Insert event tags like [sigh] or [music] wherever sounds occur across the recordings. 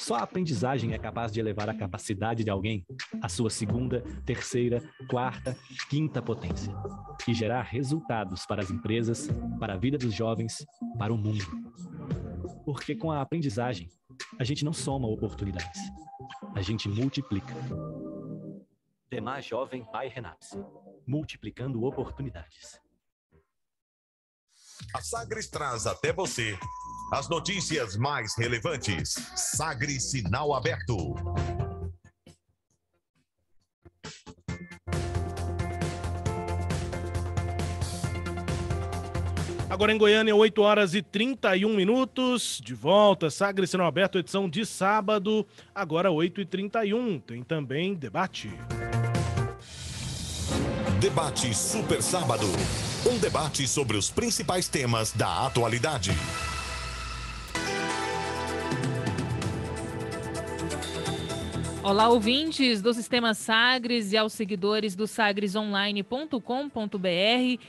Só a aprendizagem é capaz de elevar a capacidade de alguém à sua segunda, terceira, quarta, quinta potência e gerar resultados para as empresas, para a vida dos jovens, para o mundo. Porque com a aprendizagem, a gente não soma oportunidades, a gente multiplica. Demais Jovem Pai Renapse multiplicando oportunidades. A Sagres traz até você as notícias mais relevantes. Sagre Sinal Aberto. Agora em Goiânia, 8 horas e 31 minutos. De volta, Sagre Sinal Aberto, edição de sábado, agora 8 e 31. Tem também debate. Debate Super Sábado. Um debate sobre os principais temas da atualidade. Olá, ouvintes do Sistema Sagres e aos seguidores do sagresonline.com.br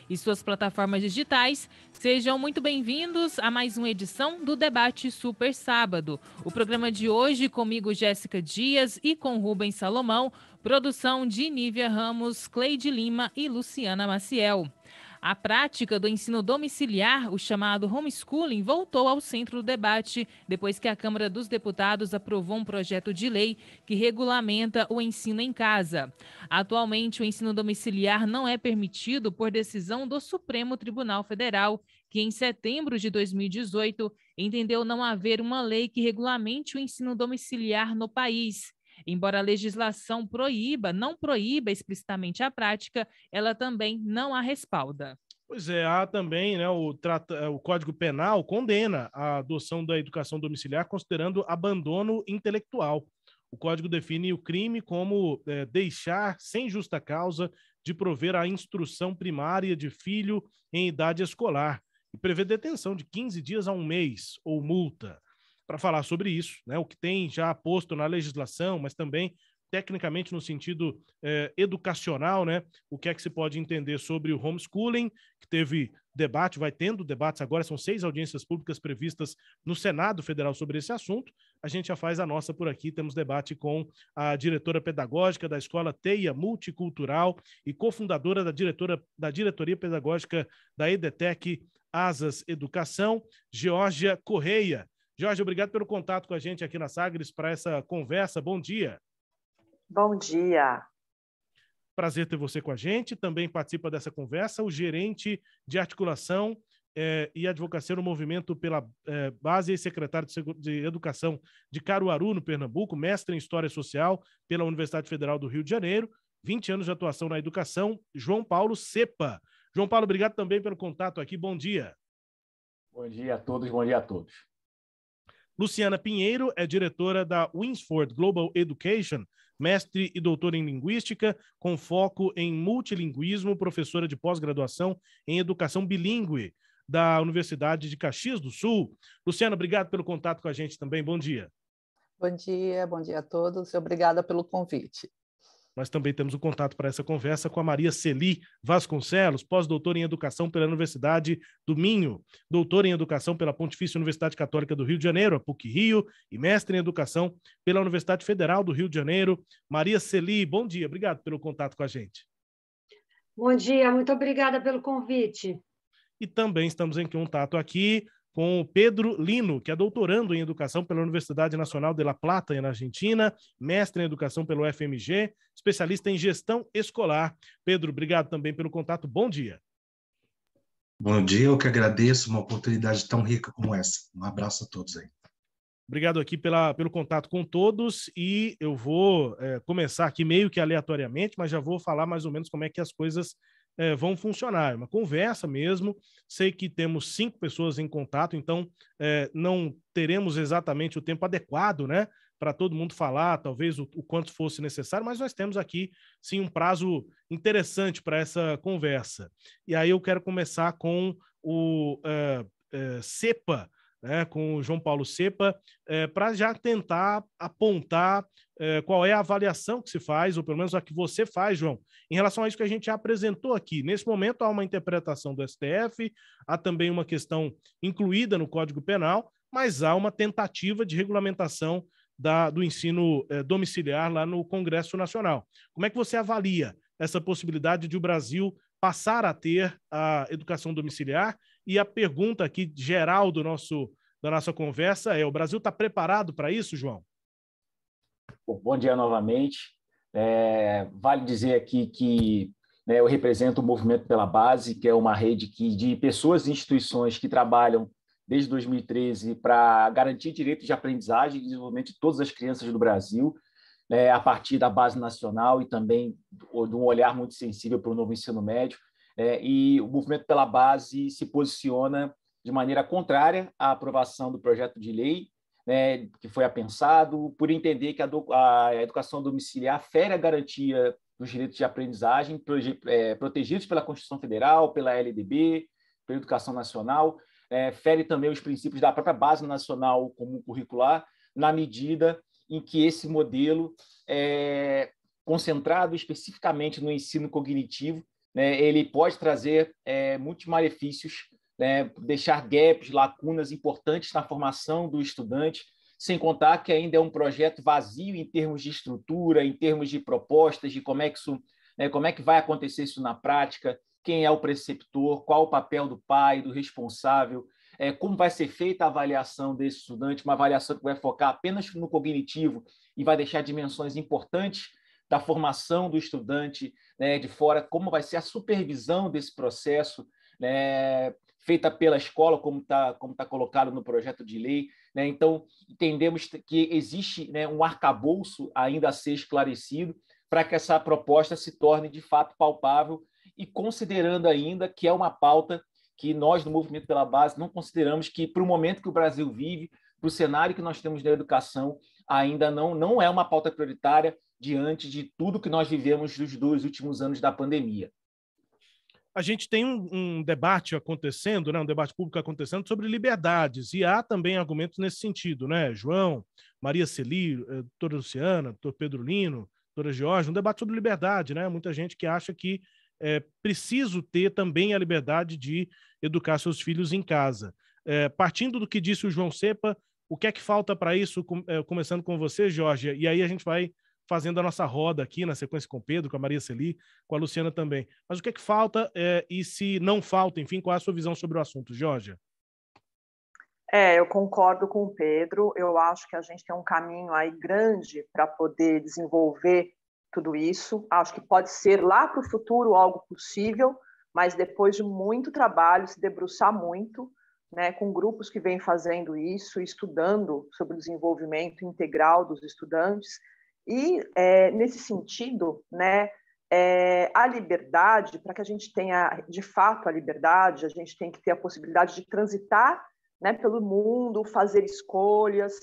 e suas plataformas digitais. Sejam muito bem-vindos a mais uma edição do Debate Super Sábado. O programa de hoje, comigo Jéssica Dias e com Rubens Salomão, produção de Nívia Ramos, Cleide Lima e Luciana Maciel. A prática do ensino domiciliar, o chamado homeschooling, voltou ao centro do debate depois que a Câmara dos Deputados aprovou um projeto de lei que regulamenta o ensino em casa. Atualmente, o ensino domiciliar não é permitido por decisão do Supremo Tribunal Federal, que em setembro de 2018 entendeu não haver uma lei que regulamente o ensino domiciliar no país. Embora a legislação proíba, não proíba explicitamente a prática, ela também não a respalda. Pois é, há também né, o, o Código Penal condena a adoção da educação domiciliar considerando abandono intelectual. O código define o crime como é, deixar sem justa causa de prover a instrução primária de filho em idade escolar e prevê detenção de 15 dias a um mês ou multa para falar sobre isso, né? o que tem já posto na legislação, mas também tecnicamente no sentido eh, educacional, né? o que é que se pode entender sobre o homeschooling, que teve debate, vai tendo debates agora, são seis audiências públicas previstas no Senado Federal sobre esse assunto. A gente já faz a nossa por aqui, temos debate com a diretora pedagógica da Escola Teia Multicultural e cofundadora da, diretora, da Diretoria Pedagógica da EDETEC Asas Educação, Geórgia Correia. Jorge, obrigado pelo contato com a gente aqui na Sagres para essa conversa. Bom dia. Bom dia. Prazer ter você com a gente. Também participa dessa conversa o gerente de articulação eh, e advocacia no movimento pela eh, base e secretário de, de Educação de Caruaru, no Pernambuco, mestre em História Social pela Universidade Federal do Rio de Janeiro, 20 anos de atuação na educação, João Paulo Cepa. João Paulo, obrigado também pelo contato aqui. Bom dia. Bom dia a todos, bom dia a todos. Luciana Pinheiro é diretora da Winsford Global Education, mestre e doutora em linguística, com foco em multilinguismo, professora de pós-graduação em educação bilíngue da Universidade de Caxias do Sul. Luciana, obrigado pelo contato com a gente também. Bom dia. Bom dia, bom dia a todos e obrigada pelo convite. Nós também temos o um contato para essa conversa com a Maria Celi Vasconcelos, pós-doutora em Educação pela Universidade do Minho, doutora em Educação pela Pontifícia Universidade Católica do Rio de Janeiro, a PUC-Rio, e mestre em Educação pela Universidade Federal do Rio de Janeiro. Maria Celi, bom dia, obrigado pelo contato com a gente. Bom dia, muito obrigada pelo convite. E também estamos em contato aqui com o Pedro Lino, que é doutorando em Educação pela Universidade Nacional de La Plata, na Argentina, mestre em Educação pelo FMG, especialista em Gestão Escolar. Pedro, obrigado também pelo contato. Bom dia. Bom dia, eu que agradeço uma oportunidade tão rica como essa. Um abraço a todos aí. Obrigado aqui pela, pelo contato com todos e eu vou é, começar aqui meio que aleatoriamente, mas já vou falar mais ou menos como é que as coisas é, vão funcionar. É uma conversa mesmo. Sei que temos cinco pessoas em contato, então é, não teremos exatamente o tempo adequado, né? Para todo mundo falar, talvez o, o, quanto fosse necessário, mas nós temos aqui sim um prazo interessante para essa conversa. E aí eu quero começar com o uh, é, uh, é, CEPA né, com o João Paulo Sepa, é, para já tentar apontar é, qual é a avaliação que se faz, ou pelo menos a que você faz, João, em relação a isso que a gente já apresentou aqui. Nesse momento, há uma interpretação do STF, há também uma questão incluída no Código Penal, mas há uma tentativa de regulamentação da, do ensino é, domiciliar lá no Congresso Nacional. Como é que você avalia essa possibilidade de o Brasil passar a ter a educação domiciliar e a pergunta aqui geral do nosso, da nossa conversa é: o Brasil está preparado para isso, João? Bom, dia novamente. É, vale dizer aqui que né, eu represento o Movimento pela Base, que é uma rede que, de pessoas e instituições que trabalham desde 2013 para garantir direitos de aprendizagem e desenvolvimento de todas as crianças do Brasil, né, a partir da base nacional e também de um olhar muito sensível para o novo ensino médio é, e o movimento pela base se posiciona de maneira contrária à aprovação do projeto de lei né, que foi apensado, por entender que a, do, a educação domiciliar fere a garantia dos direitos de aprendizagem proje, é, protegidos pela Constituição Federal, pela LDB, pela Educação Nacional, é, fere também os princípios da própria Base Nacional Comum Curricular, na medida em que esse modelo é concentrado especificamente no ensino cognitivo né, ele pode trazer é, muitos malefícios, né, deixar gaps, lacunas importantes na formação do estudante, sem contar que ainda é um projeto vazio em termos de estrutura, em termos de propostas, de como é que, isso, né, como é que vai acontecer isso na prática, quem é o preceptor, qual o papel do pai, do responsável, é, como vai ser feita a avaliação desse estudante, uma avaliação que vai focar apenas no cognitivo e vai deixar dimensões importantes da formação do estudante né, de fora, como vai ser a supervisão desse processo né, feita pela escola, como está como tá colocado no projeto de lei. Né? Então, entendemos que existe né, um arcabouço ainda a ser esclarecido para que essa proposta se torne de fato palpável e considerando ainda que é uma pauta que nós, do Movimento pela Base, não consideramos que, para o momento que o Brasil vive, para o cenário que nós temos na educação, ainda não, não é uma pauta prioritária, diante de tudo que nós vivemos nos dois últimos anos da pandemia. A gente tem um, um, debate acontecendo, né, um debate público acontecendo sobre liberdades, e há também argumentos nesse sentido, né? João, Maria Celi, eh, doutora Luciana, doutor Pedro Lino, doutora Jorge, um debate sobre liberdade, né? Muita gente que acha que é preciso ter também a liberdade de educar seus filhos em casa. É, partindo do que disse o João Sepa, o que é que falta para isso? Começando com você, Jorge, e aí a gente vai fazendo a nossa roda aqui na sequência com o Pedro, com a Maria Celi, com a Luciana também. Mas o que é que falta é, e se não falta, enfim, qual é a sua visão sobre o assunto, Georgia? É, eu concordo com o Pedro. Eu acho que a gente tem um caminho aí grande para poder desenvolver tudo isso. Acho que pode ser lá para o futuro algo possível, mas depois de muito trabalho, se debruçar muito, né, com grupos que vêm fazendo isso, estudando sobre o desenvolvimento integral dos estudantes, e, é, nesse sentido, né, é, a liberdade, para que a gente tenha de fato a liberdade, a gente tem que ter a possibilidade de transitar né, pelo mundo, fazer escolhas.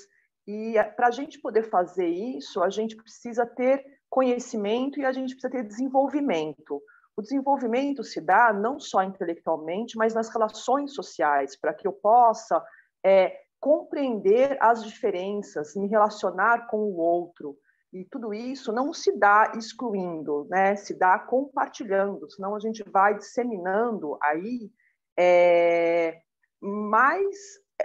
E é, para a gente poder fazer isso, a gente precisa ter conhecimento e a gente precisa ter desenvolvimento. O desenvolvimento se dá não só intelectualmente, mas nas relações sociais, para que eu possa é, compreender as diferenças, me relacionar com o outro. E tudo isso não se dá excluindo, né? se dá compartilhando, senão a gente vai disseminando aí é, mais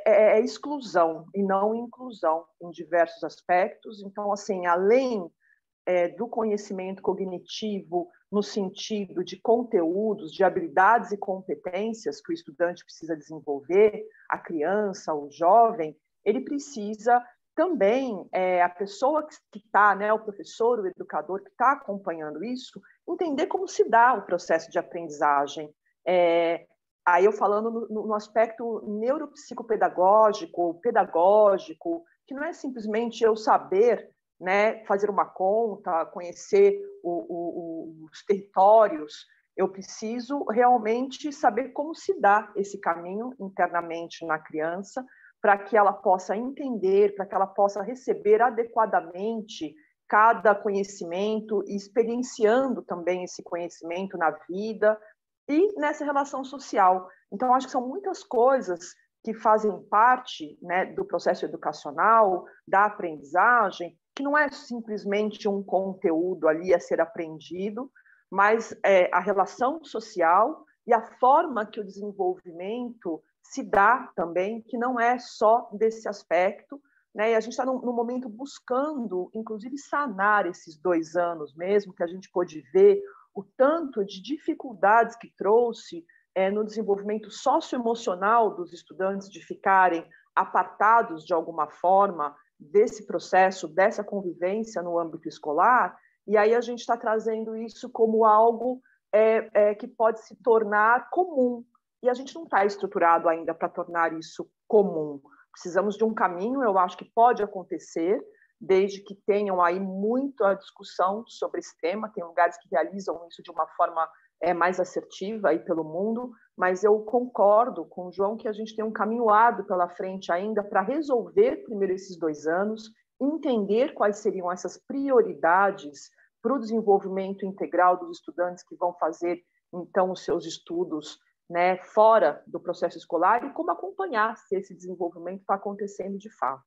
é, é, é, exclusão e não inclusão em diversos aspectos. Então, assim, além é, do conhecimento cognitivo no sentido de conteúdos, de habilidades e competências que o estudante precisa desenvolver, a criança, o jovem, ele precisa também é, a pessoa que está, né, o professor, o educador que está acompanhando isso, entender como se dá o processo de aprendizagem. É, aí eu falando no, no aspecto neuropsicopedagógico, pedagógico, que não é simplesmente eu saber né, fazer uma conta, conhecer o, o, os territórios, eu preciso realmente saber como se dá esse caminho internamente na criança para que ela possa entender, para que ela possa receber adequadamente cada conhecimento e experienciando também esse conhecimento na vida e nessa relação social. Então, acho que são muitas coisas que fazem parte né, do processo educacional, da aprendizagem, que não é simplesmente um conteúdo ali a ser aprendido, mas é a relação social e a forma que o desenvolvimento se dá também, que não é só desse aspecto, né? E a gente está no, momento buscando, inclusive, sanar esses dois anos mesmo, que a gente pôde ver o tanto de dificuldades que trouxe é, no desenvolvimento socioemocional dos estudantes de ficarem apartados de alguma forma desse processo, dessa convivência no âmbito escolar, e aí a gente está trazendo isso como algo é, é, que pode se tornar comum, e a gente não está estruturado ainda para tornar isso comum. Precisamos de um caminho, eu acho que pode acontecer, desde que tenham aí muita discussão sobre esse tema. Tem lugares que realizam isso de uma forma é, mais assertiva aí pelo mundo, mas eu concordo com o João que a gente tem um caminhoado pela frente ainda para resolver primeiro esses dois anos, entender quais seriam essas prioridades para o desenvolvimento integral dos estudantes que vão fazer então os seus estudos né, fora do processo escolar e como acompanhar se esse desenvolvimento está acontecendo de fato.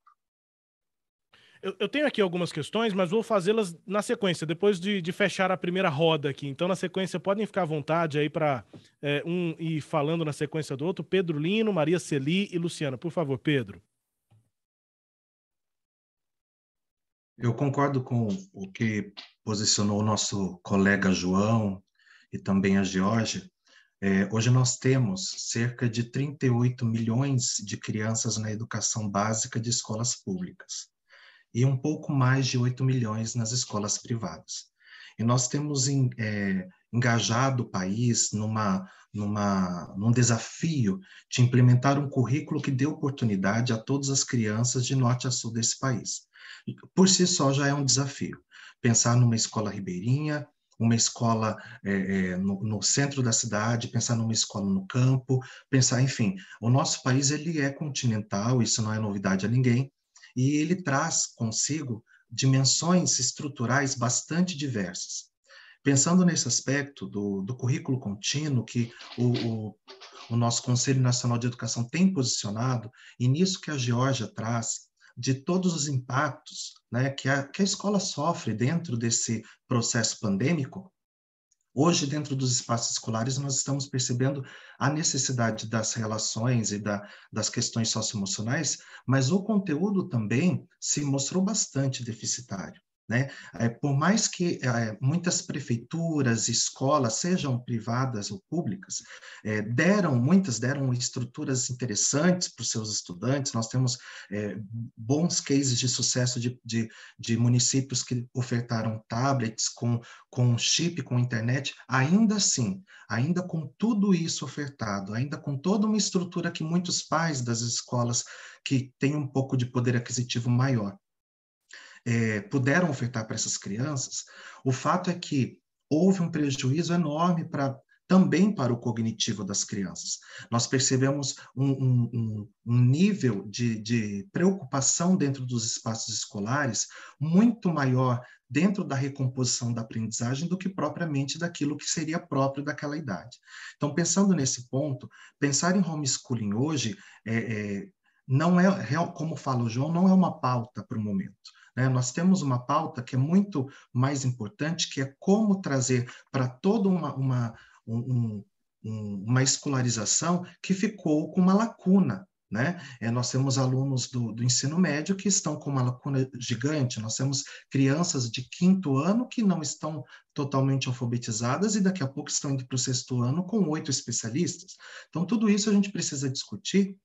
Eu, eu, tenho aqui algumas questões, mas vou fazê-las na sequência, depois de, de, fechar a primeira roda aqui. Então, na sequência, podem ficar à vontade aí para é, um ir falando na sequência do outro. Pedro Lino, Maria Celi e Luciana. Por favor, Pedro. Eu concordo com o que posicionou o nosso colega João e também a Georgia. É, hoje nós temos cerca de 38 milhões de crianças na educação básica de escolas públicas e um pouco mais de 8 milhões nas escolas privadas. E nós temos em, é, engajado o país numa, numa, num desafio de implementar um currículo que dê oportunidade a todas as crianças de norte a sul desse país. Por si só já é um desafio. Pensar numa escola ribeirinha, uma escola é, é, no, no, centro da cidade, pensar numa escola no campo, pensar, enfim, o nosso país ele é continental, isso não é novidade a ninguém, e ele traz consigo dimensões estruturais bastante diversas. Pensando nesse aspecto do, do currículo contínuo que o, o, o nosso Conselho Nacional de Educação tem posicionado, e nisso que a Georgia traz de todos os impactos né, que, a, que a escola sofre dentro desse processo pandêmico, Hoje, dentro dos espaços escolares, nós estamos percebendo a necessidade das relações e da, das questões socioemocionais, mas o conteúdo também se mostrou bastante deficitário. Né? É, por mais que é, muitas prefeituras, escolas, sejam privadas ou públicas, é, deram, muitas deram estruturas interessantes para os seus estudantes, nós temos é, bons cases de sucesso de, de, de, municípios que ofertaram tablets com, com chip, com internet, ainda assim, ainda com tudo isso ofertado, ainda com toda uma estrutura que muitos pais das escolas que têm um pouco de poder aquisitivo maior é, puderam ofertar para essas crianças, o fato é que houve um prejuízo enorme para também para o cognitivo das crianças. Nós percebemos um, um, um nível de, de, preocupação dentro dos espaços escolares muito maior dentro da recomposição da aprendizagem do que propriamente daquilo que seria próprio daquela idade. Então, pensando nesse ponto, pensar em homeschooling hoje é, é, não é, como fala o João, não é uma pauta para o momento né? Nós temos uma pauta que é muito mais importante, que é como trazer para toda uma, uma, um, um, uma escolarização que ficou com uma lacuna né? É, nós temos alunos do, do, ensino médio que estão com uma lacuna gigante, nós temos crianças de quinto ano que não estão totalmente alfabetizadas e daqui a pouco estão indo para o sexto ano com oito especialistas. Então, tudo isso a gente precisa discutir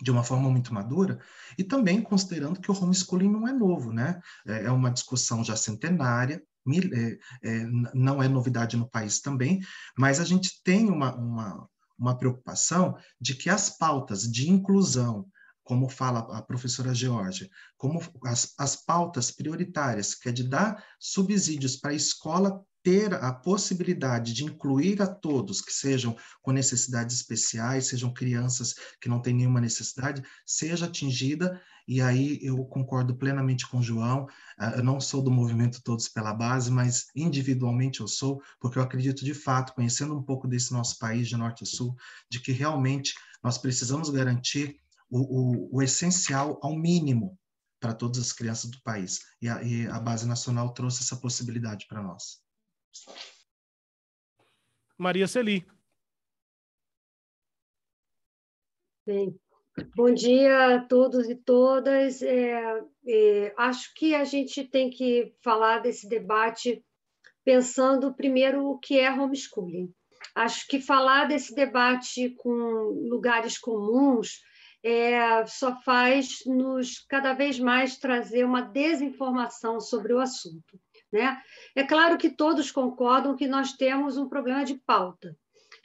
de uma forma muito madura, e também considerando que o homeschooling não é novo, né? É, é uma discussão já centenária, é, é, não é novidade no país também, mas a gente tem uma, uma, uma preocupação de que as pautas de inclusão, como fala a professora Georgia, como as, as pautas prioritárias, que é de dar subsídios para a escola ter a possibilidade de incluir a todos que sejam com necessidades especiais, sejam crianças que não têm nenhuma necessidade, seja atingida. E aí eu concordo plenamente com o João. Ah, eu não sou do movimento Todos pela Base, mas individualmente eu sou, porque eu acredito de fato, conhecendo um pouco desse nosso país de norte a sul, de que realmente nós precisamos garantir o, o, o essencial ao mínimo para todas as crianças do país. E a, e a Base Nacional trouxe essa possibilidade para nós. Maria Celi. Bem, bom dia a todos e todas. É, é, acho que a gente tem que falar desse debate pensando primeiro o que é homeschooling. Acho que falar desse debate com lugares comuns é, só faz nos cada vez mais trazer uma desinformação sobre o assunto. Né? É claro que todos concordam que nós temos um problema de pauta.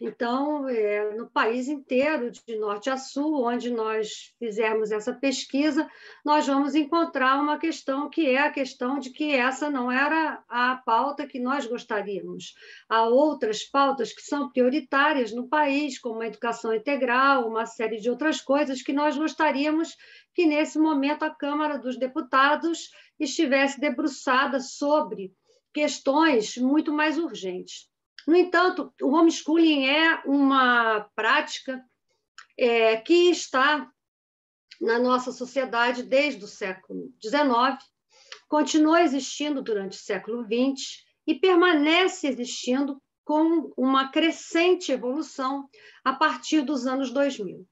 Então, é, no país inteiro, de norte a sul, onde nós fizermos essa pesquisa, nós vamos encontrar uma questão que é a questão de que essa não era a pauta que nós gostaríamos. Há outras pautas que são prioritárias no país, como a educação integral, uma série de outras coisas que nós gostaríamos que, nesse momento, a Câmara dos Deputados estivesse debruçada sobre questões muito mais urgentes. No entanto, o homeschooling é uma prática é, que está na nossa sociedade desde o século XIX, continua existindo durante o século XX e permanece existindo com uma crescente evolução a partir dos anos 2000.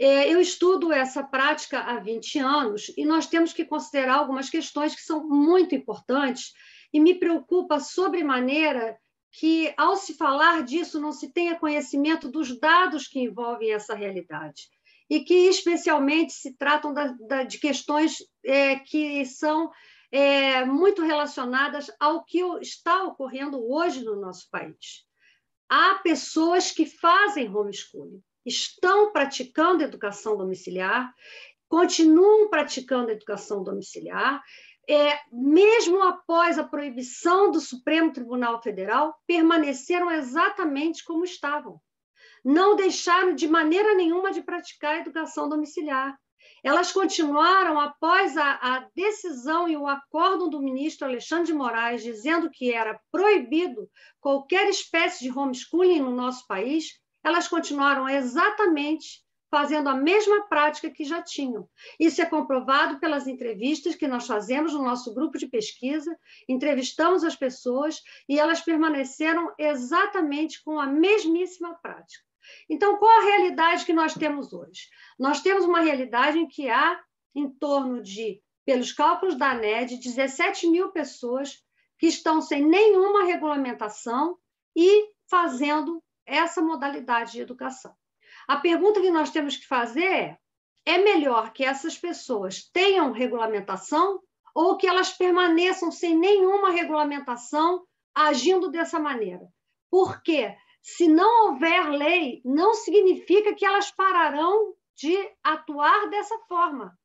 É, eu estudo essa prática há 20 anos e nós temos que considerar algumas questões que são muito importantes e me preocupa sobremaneira que, ao se falar disso, não se tenha conhecimento dos dados que envolvem essa realidade e que, especialmente, se tratam da, da, de questões é, que são é, muito relacionadas ao que está ocorrendo hoje no nosso país. Há pessoas que fazem homeschooling estão praticando educação domiciliar, continuam praticando educação domiciliar, é, mesmo após a proibição do Supremo Tribunal Federal, permaneceram exatamente como estavam. Não deixaram de maneira nenhuma de praticar a educação domiciliar. Elas continuaram após a, a, decisão e o acordo do ministro Alexandre de Moraes dizendo que era proibido qualquer espécie de homeschooling no nosso país, elas continuaram exatamente fazendo a mesma prática que já tinham. Isso é comprovado pelas entrevistas que nós fazemos no nosso grupo de pesquisa, entrevistamos as pessoas e elas permaneceram exatamente com a mesmíssima prática. Então, qual a realidade que nós temos hoje? Nós temos uma realidade em que há em torno de, pelos cálculos da ANED, 17 mil pessoas que estão sem nenhuma regulamentação e fazendo essa modalidade de educação. A pergunta que nós temos que fazer é: é melhor que essas pessoas tenham regulamentação ou que elas permaneçam sem nenhuma regulamentação agindo dessa maneira? Porque se não houver lei, não significa que elas pararão de atuar dessa forma.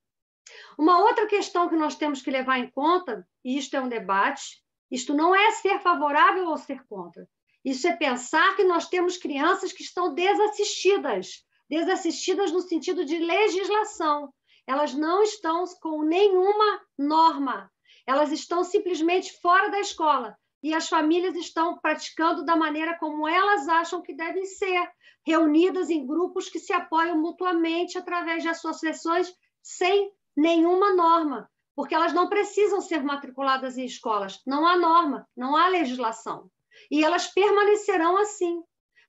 Uma outra questão que nós temos que levar em conta, e isto é um debate, isto não é ser favorável ou ser contra. Isso é pensar que nós temos crianças que estão desassistidas desassistidas no sentido de legislação. Elas não estão com nenhuma norma, elas estão simplesmente fora da escola. E as famílias estão praticando da maneira como elas acham que devem ser, reunidas em grupos que se apoiam mutuamente através de associações sem nenhuma norma, porque elas não precisam ser matriculadas em escolas, não há norma, não há legislação. E elas permanecerão assim,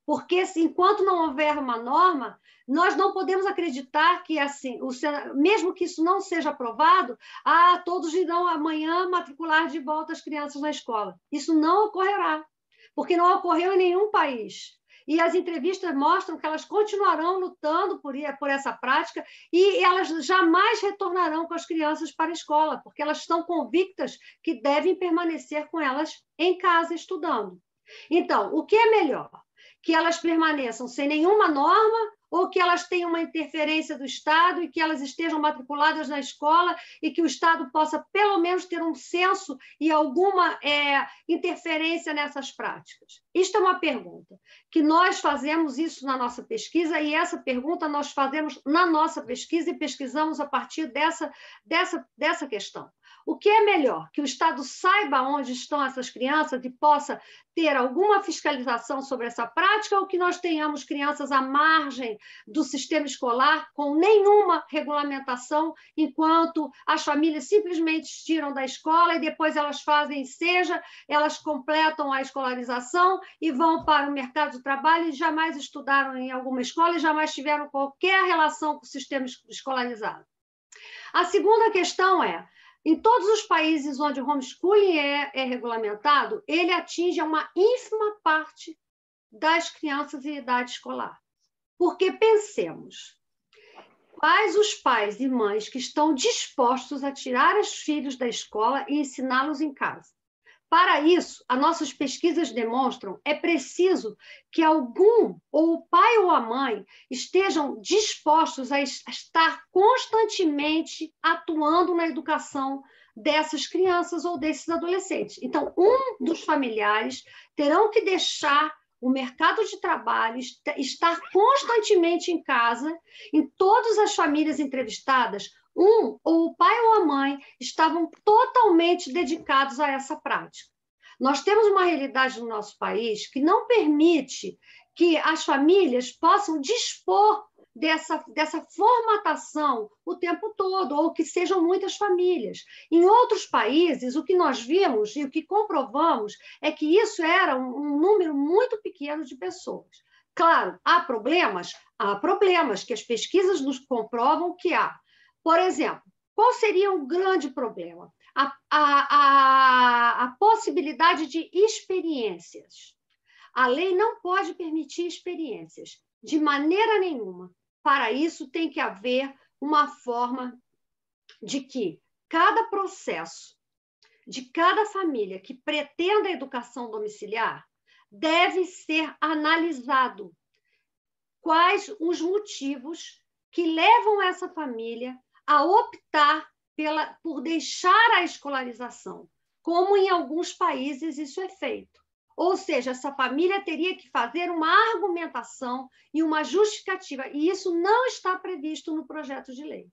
porque assim, enquanto não houver uma norma, nós não podemos acreditar que assim, o, mesmo que isso não seja aprovado, ah, todos irão amanhã matricular de volta as crianças na escola. Isso não ocorrerá, porque não ocorreu em nenhum país e as entrevistas mostram que elas continuarão lutando por, por essa prática e elas jamais retornarão com as crianças para a escola, porque elas estão convictas que devem permanecer com elas em casa estudando. Então, o que é melhor? Que elas permaneçam sem nenhuma norma ou que elas tenham uma interferência do Estado e que elas estejam matriculadas na escola e que o Estado possa, pelo menos, ter um senso e alguma é, interferência nessas práticas? Isto é uma pergunta que nós fazemos isso na nossa pesquisa e essa pergunta nós fazemos na nossa pesquisa e pesquisamos a partir dessa, dessa, dessa questão. O que é melhor? Que o Estado saiba onde estão essas crianças e possa ter alguma fiscalização sobre essa prática ou que nós tenhamos crianças à margem do sistema escolar com nenhuma regulamentação, enquanto as famílias simplesmente tiram da escola e depois elas fazem seja, elas completam a escolarização e vão para o mercado de trabalho e jamais estudaram em alguma escola e jamais tiveram qualquer relação com o sistema escolarizado. A segunda questão é: em todos os países onde o homeschooling é, é regulamentado, ele atinge uma ínfima parte das crianças em idade escolar. Porque pensemos, quais os pais e mães que estão dispostos a tirar os filhos da escola e ensiná-los em casa? Para isso, as nossas pesquisas demonstram é preciso que algum, ou o pai ou a mãe, estejam dispostos a estar constantemente atuando na educação dessas crianças ou desses adolescentes. Então, um dos familiares terão que deixar o mercado de trabalho estar constantemente em casa, em todas as famílias entrevistadas, um, o pai ou a mãe estavam totalmente dedicados a essa prática. Nós temos uma realidade no nosso país que não permite que as famílias possam dispor dessa, dessa formatação o tempo todo, ou que sejam muitas famílias. Em outros países, o que nós vimos e o que comprovamos é que isso era um, um número muito pequeno de pessoas. Claro, há problemas? Há problemas que as pesquisas nos comprovam que há. Por exemplo, qual seria o grande problema? A, a, a, a possibilidade de experiências. A lei não pode permitir experiências, de maneira nenhuma. Para isso, tem que haver uma forma de que cada processo de cada família que pretenda a educação domiciliar deve ser analisado. Quais os motivos que levam essa família a optar pela, por deixar a escolarização, como em alguns países isso é feito. Ou seja, essa família teria que fazer uma argumentação e uma justificativa, e isso não está previsto no projeto de lei.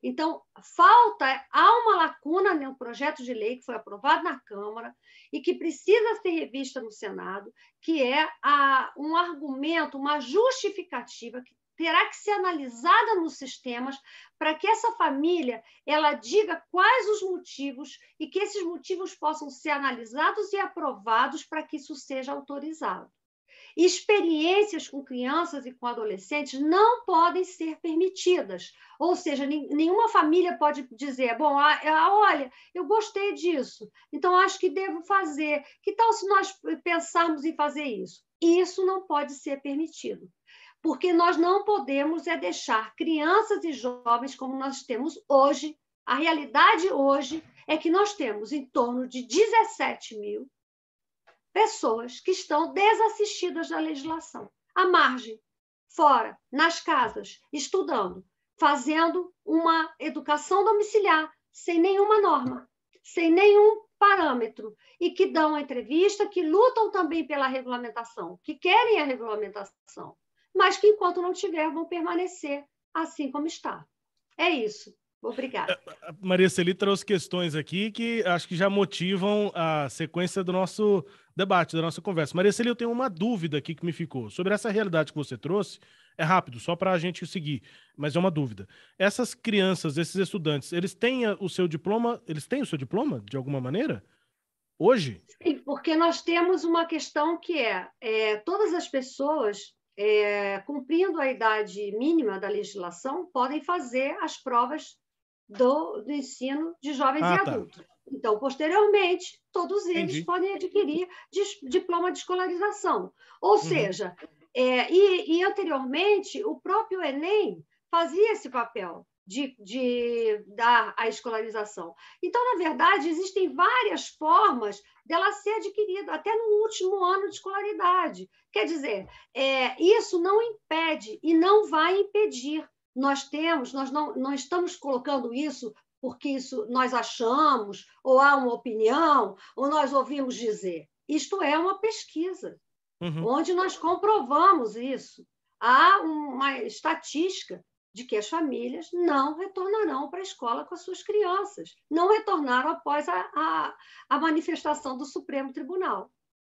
Então, falta, há uma lacuna no projeto de lei que foi aprovado na Câmara e que precisa ser revista no Senado, que é a, um argumento, uma justificativa que terá que ser analisada nos sistemas para que essa família ela diga quais os motivos e que esses motivos possam ser analisados e aprovados para que isso seja autorizado. Experiências com crianças e com adolescentes não podem ser permitidas. Ou seja, nenhuma família pode dizer, bom, olha, eu gostei disso, então acho que devo fazer. Que tal se nós pensarmos em fazer isso? E isso não pode ser permitido porque nós não podemos é deixar crianças e jovens como nós temos hoje. A realidade hoje é que nós temos em torno de 17 mil pessoas que estão desassistidas da legislação, à margem, fora, nas casas, estudando, fazendo uma educação domiciliar sem nenhuma norma, sem nenhum parâmetro e que dão a entrevista, que lutam também pela regulamentação, que querem a regulamentação mas que enquanto não tiver, vão permanecer assim como está. É isso. Obrigada. É, é, Maria Celi trouxe questões aqui que acho que já motivam a sequência do nosso debate, da nossa conversa. Maria Celi, eu tenho uma dúvida aqui que me ficou sobre essa realidade que você trouxe. É rápido, só para a gente seguir, mas é uma dúvida. Essas crianças, esses estudantes, eles têm o seu diploma? Eles têm o seu diploma de alguma maneira? Hoje? Sim, porque nós temos uma questão que é, é todas as pessoas é, cumprindo a idade mínima da legislação, podem fazer as provas do, do ensino de jovens ah, e tá. adultos. Então, posteriormente, todos eles Entendi. podem adquirir diploma de escolarização. Ou uhum. seja, é, e, e, anteriormente, o próprio Enem fazia esse papel de, de, dar a escolarização. Então, na verdade, existem várias formas dela ser adquirida até no último ano de escolaridade. Quer dizer, é, isso não impede e não vai impedir. Nós temos, nós não, não estamos colocando isso porque isso nós achamos, ou há uma opinião, ou nós ouvimos dizer. Isto é uma pesquisa, uhum. onde nós comprovamos isso. Há uma estatística de que as famílias não retornarão para a escola com as suas crianças. Não retornaram após a, a, a manifestação do Supremo Tribunal.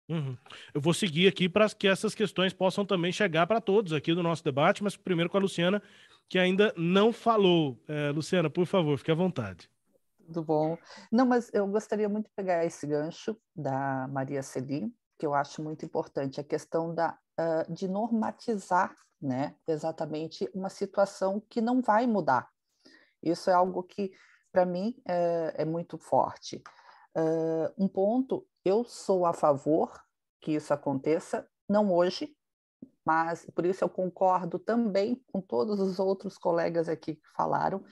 Uhum. Eu vou seguir aqui para que essas questões possam também chegar para todos aqui do nosso debate, mas primeiro com a Luciana, que ainda não falou. É, Luciana, por favor, fique à vontade. Tudo bom. Não, mas eu gostaria muito de pegar esse gancho da Maria Celim, que eu acho muito importante, a questão da, uh, de normatizar né? Exatamente uma situação que não vai mudar. Isso é algo que, para mim, é, é, muito forte. Uh, um ponto, eu sou a favor que isso aconteça, não hoje, mas por isso eu concordo também com todos os outros colegas aqui que falaram.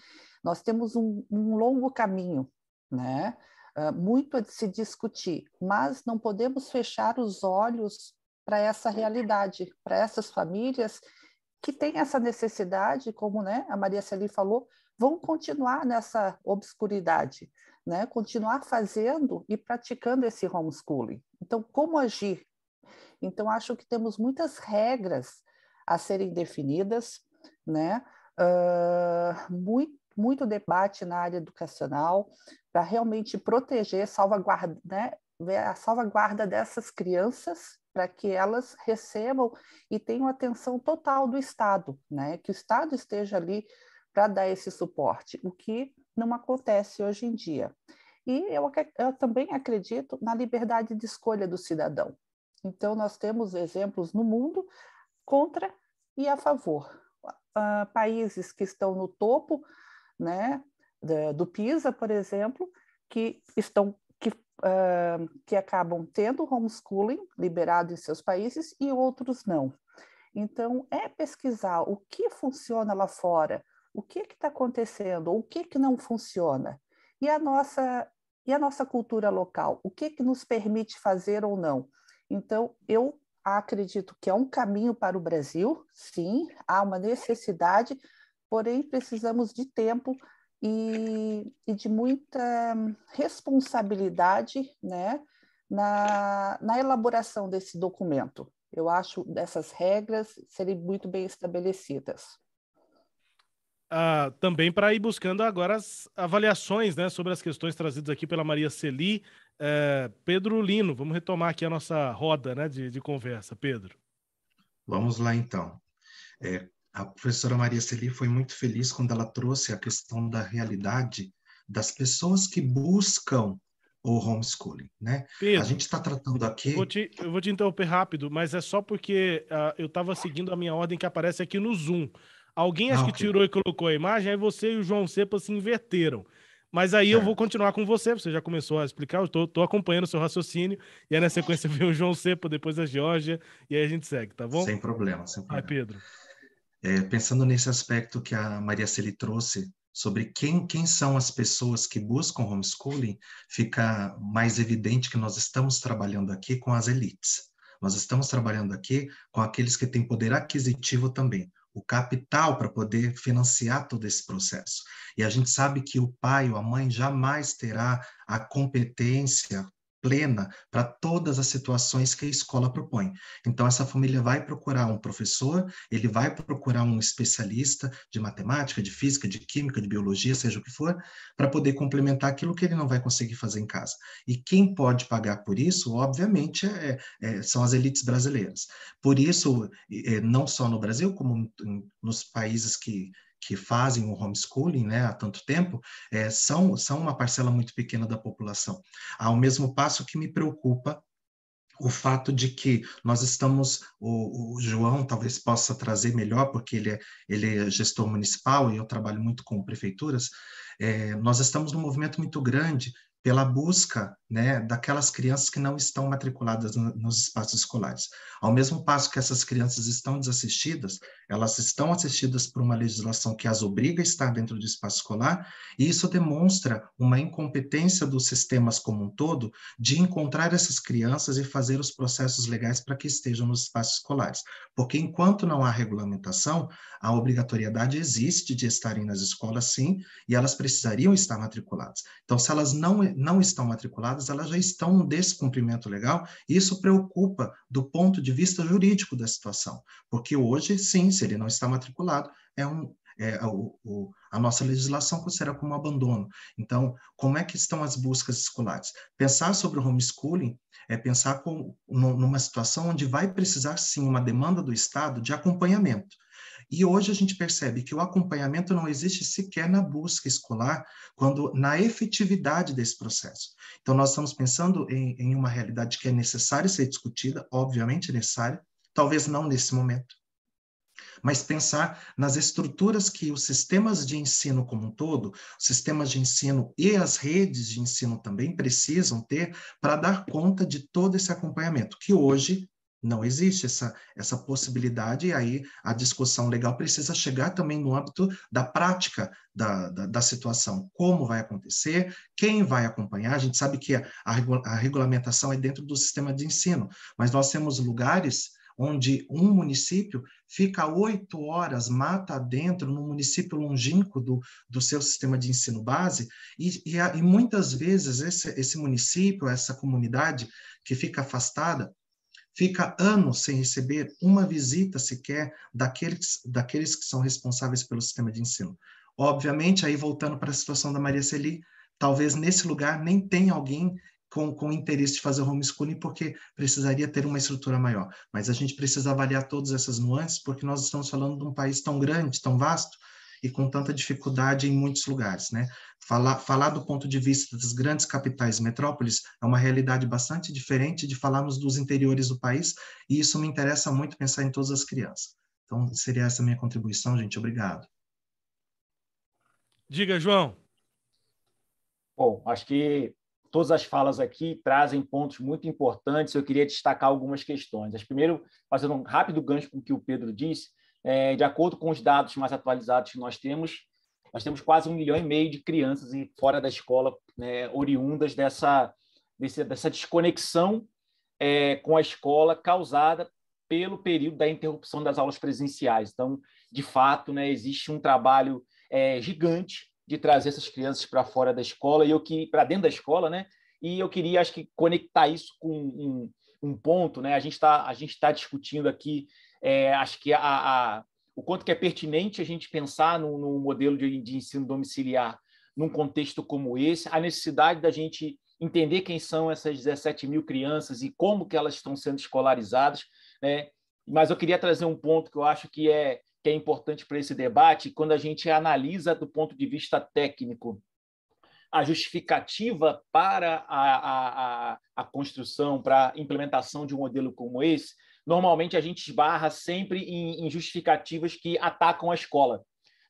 Nós temos um, um longo caminho, né? Uh, muito a se discutir, mas não podemos fechar os olhos para essa realidade, para essas famílias que têm essa necessidade, como né, a Maria Celi falou, vão continuar nessa obscuridade, né? continuar fazendo e praticando esse homeschooling. Então, como agir? Então, acho que temos muitas regras a serem definidas, né? Uh, ah, muito, muito debate na área educacional para realmente proteger, salvaguardar né? a salvaguarda dessas crianças para que elas recebam e tenham atenção total do Estado, né? que o Estado esteja ali para dar esse suporte, o que não acontece hoje em dia. E eu, eu também acredito na liberdade de escolha do cidadão. Então, nós temos exemplos no mundo contra e a favor. Uh, países que estão no topo né, do PISA, por exemplo, que estão uh, que acabam tendo homeschooling liberado em seus países e outros não. Então, é pesquisar o que funciona lá fora, o que está acontecendo, o que, que não funciona, e a nossa e a nossa cultura local, o que que nos permite fazer ou não. Então, eu acredito que é um caminho para o Brasil, sim, há uma necessidade, porém precisamos de tempo e, e de muita responsabilidade né, na, na elaboração desse documento. Eu acho essas regras serem muito bem estabelecidas. Ah, também para ir buscando agora as avaliações né, sobre as questões trazidas aqui pela Maria Celi. Eh, Pedro Lino, vamos retomar aqui a nossa roda né, de, de conversa, Pedro. Vamos lá então. É, a professora Maria Celi foi muito feliz quando ela trouxe a questão da realidade das pessoas que buscam o homeschooling, né? Pedro, a gente está tratando aqui. Vou te, eu vou te interromper rápido, mas é só porque uh, eu estava seguindo a minha ordem que aparece aqui no Zoom. Alguém acho ah, que okay. tirou e colocou a imagem, aí você e o João Cepa se inverteram. Mas aí certo. eu vou continuar com você, você já começou a explicar, eu estou acompanhando o seu raciocínio, e aí na sequência [laughs] vem o João Cepa, depois a Georgia, e aí a gente segue, tá bom? Sem problema, sem problema. Vai, Pedro é, pensando nesse aspecto que a Maria Celi trouxe sobre quem, quem são as pessoas que buscam homeschooling, fica mais evidente que nós estamos trabalhando aqui com as elites. Nós estamos trabalhando aqui com aqueles que têm poder aquisitivo também, o capital para poder financiar todo esse processo. E a gente sabe que o pai ou a mãe jamais terá a competência plena para todas as situações que a escola propõe. Então, essa família vai procurar um professor, ele vai procurar um especialista de matemática, de física, de química, de biologia, seja o que for, para poder complementar aquilo que ele não vai conseguir fazer em casa. E quem pode pagar por isso, obviamente, é, é, é são as elites brasileiras. Por isso, é, não só no Brasil, como em, nos países que que fazem o homeschooling né, há tanto tempo é, são, são uma parcela muito pequena da população. Ao mesmo passo que me preocupa o fato de que nós estamos, o, o, João talvez possa trazer melhor, porque ele é, ele é gestor municipal e eu trabalho muito com prefeituras, é, nós estamos num movimento muito grande pela busca né, daquelas crianças que não estão matriculadas no, nos espaços escolares. Ao mesmo passo que essas crianças estão desassistidas, elas estão assistidas por uma legislação que as obriga a estar dentro do espaço escolar, e isso demonstra uma incompetência dos sistemas como um todo de encontrar essas crianças e fazer os processos legais para que estejam nos espaços escolares. Porque enquanto não há regulamentação, a obrigatoriedade existe de estarem nas escolas, sim, e elas precisariam estar matriculadas. Então, se elas não, não estão matriculadas, elas já estão desse cumprimento legal, e isso preocupa do ponto de vista jurídico da situação, porque hoje, sim, se ele não está matriculado, é um, é, o, a nossa legislação considera como abandono. Então, como é que estão as buscas escolares? Pensar sobre o homeschooling é pensar com, numa situação onde vai precisar, sim, uma demanda do Estado de acompanhamento. E hoje a gente percebe que o acompanhamento não existe sequer na busca escolar, quando na efetividade desse processo. Então, nós estamos pensando em, em uma realidade que é necessária ser discutida, obviamente necessária, talvez não nesse momento, mas pensar nas estruturas que os sistemas de ensino como um todo, os sistemas de ensino e as redes de ensino também precisam ter para dar conta de todo esse acompanhamento, que hoje não existe essa, essa possibilidade, e aí a discussão legal precisa chegar também no âmbito da prática da, da, da situação. Como vai acontecer, quem vai acompanhar. A gente sabe que a, a regulamentação é dentro do sistema de ensino, mas nós temos lugares onde um município fica oito horas mata dentro no município longínquo do, do seu sistema de ensino base e, e, e muitas vezes esse, esse município, essa comunidade que fica afastada, fica anos sem receber uma visita sequer daqueles, daqueles que são responsáveis pelo sistema de ensino. Obviamente, aí voltando para a situação da Maria Celi, talvez nesse lugar nem tenha alguém com, com interesse de fazer homeschooling, porque precisaria ter uma estrutura maior. Mas a gente precisa avaliar todas essas nuances, porque nós estamos falando de um país tão grande, tão vasto, e com tanta dificuldade em muitos lugares, né? Falar, falar do ponto de vista das grandes capitais metrópoles é uma realidade bastante diferente de falarmos dos interiores do país, e isso me interessa muito pensar em todas as crianças. Então, seria essa minha contribuição, gente. Obrigado. Diga, João. Bom, acho que todas as falas aqui trazem pontos muito importantes. Eu queria destacar algumas questões. primeiro, fazendo um rápido gancho com o que o Pedro disse, é, de acordo com os dados mais atualizados que nós temos, nós temos quase um milhão e meio de crianças fora da escola, né, oriundas dessa, dessa desconexão é, com a escola causada pelo período da interrupção das aulas presenciais. Então, de fato, né, existe um trabalho é, gigante de trazer essas crianças para fora da escola e eu que para dentro da escola, né? E eu queria, acho que conectar isso com um, um ponto, né? A gente está a gente tá discutindo aqui é, acho que a, a, o quanto que é pertinente a gente pensar no modelo de, de, ensino domiciliar num contexto como esse, a necessidade da gente entender quem são essas 17 mil crianças e como que elas estão sendo escolarizadas, né? Mas eu queria trazer um ponto que eu acho que é, que é importante para esse debate, quando a gente analisa do ponto de vista técnico a justificativa para a, a, a, a construção, para a implementação de um modelo como esse, normalmente a gente esbarra sempre em, em justificativas que atacam a escola.